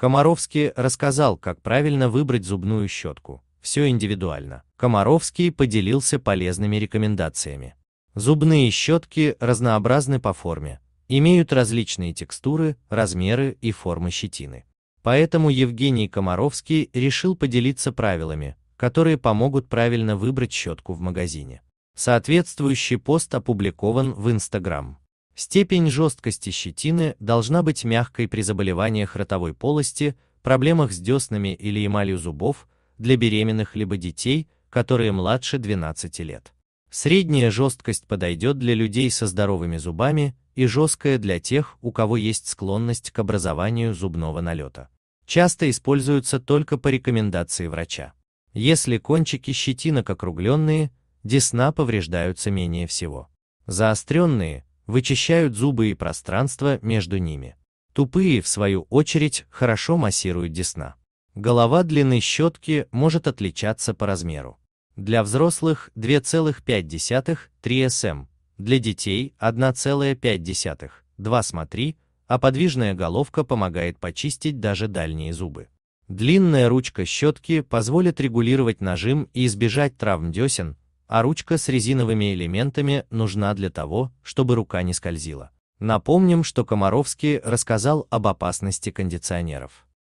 Комаровский рассказал, как правильно выбрать зубную щетку. Все индивидуально. Комаровский поделился полезными рекомендациями. Зубные щетки разнообразны по форме, имеют различные текстуры, размеры и формы щетины. Поэтому Евгений Комаровский решил поделиться правилами, которые помогут правильно выбрать щетку в магазине. Соответствующий пост опубликован в Instagram. Степень жесткости щетины должна быть мягкой при заболеваниях ротовой полости, проблемах с деснами или эмалью зубов, для беременных либо детей, которые младше 12 лет. Средняя жесткость подойдет для людей со здоровыми зубами и жесткая для тех, у кого есть склонность к образованию зубного налета. Часто используются только по рекомендации врача. Если кончики щетинок округленные, десна повреждаются менее всего. Заостренные – вычищают зубы и пространство между ними. Тупые, в свою очередь, хорошо массируют десна. Голова длины щетки может отличаться по размеру. Для взрослых 2,5-3 см, эм, для детей 1,5, 2 см. а подвижная головка помогает почистить даже дальние зубы. Длинная ручка щетки позволит регулировать нажим и избежать травм десен, а ручка с резиновыми элементами нужна для того, чтобы рука не скользила. Напомним, что Комаровский рассказал об опасности кондиционеров.